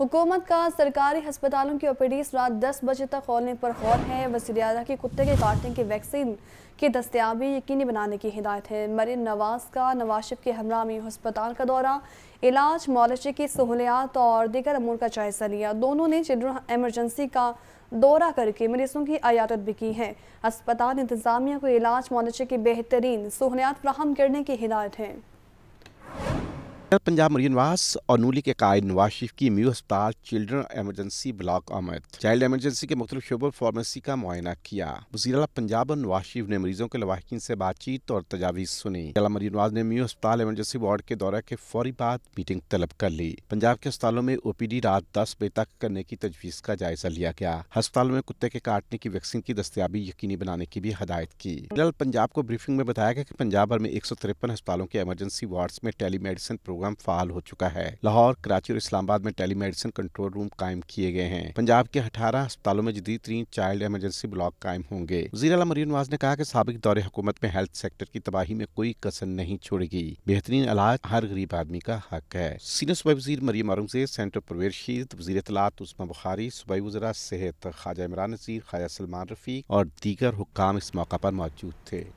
हुकूमत का सरकारी हस्पतालों की ओपीडीज रात दस बजे तक खोलने पर गौर है वजी अल की कुत्ते के काटने की वैक्सीन की दस्तियाबी यकीनी बनाने की हिदायत है मरीन नवाज का नवाशिफ के हमरामी हस्पताल का दौरा इलाज मॉलजे की सहूलियात और दीगर अमूर का जायजा लिया दोनों ने चिल्ड्रन एमरजेंसी का दौरा करके मरीजों की अयादत भी की है अस्पताल इंतजामिया को इलाज मॉलजे की बेहतरीन सहूलियात फ्राहम करने की हिदायत है पंजाब मरीनवास और नूली के कायद नवाज शरीफ की म्यू अस्पताल चिल्ड्रन एमरजेंसी ब्लॉक आमद चाइल्ड एमरजेंसी के मुख्तु शोबों फार्मेसी का मुआयना किया वजी पंजाब और नवाज शरीफ ने मरीजों के लवाकिन से बातचीत और तजावीज सुनी जिला मरीनवाज ने म्यू अस्पताल एमरजेंसी वार्ड के दौरे के फौरी बाद मीटिंग तलब कर ली पंजाब के अस्पतालों में ओ पी डी रात दस बजे तक करने की तजवीज का जायजा लिया गया अस्पतालों में कुत्ते के काटने की वैक्सीन की दस्तियाबी यकीनी बनाने की भी हदायत की पंजाब को ब्रीफिंग में बताया गया कि पंजाब भर में एक सौ तिरपन अस्पतालों के एमरजेंसी वार्ड में टेली मेडिसिन प्रोग्राम फाल हो चुका है लाहौर कराची और इस्लामाबाद में टेली मेडिसिन कंट्रोल रूम कायम किए गए हैं पंजाब के अठारह अस्पतालों में जदीद तीन चाइल्ड एमरजेंसी ब्लॉक कायम होंगे वजी अला मरीन नवाज ने कहा की सबक दौरे हुकूमत में हेल्थ सेक्टर की तबाही में कोई कसर नहीं छोड़ेगी बेहतरीन इलाज हर गरीब आदमी का हक है सीनियर सूबाई वजीर मरियम औरंगजेब सेंटर परवेज शीत वजी तलात उस्मा बुखारी सूबाई वजरा सेहत खाजा इमरान नजीर खाजा सलमान रफीक और दीगर हुक्काम इस मौका पर मौजूद थे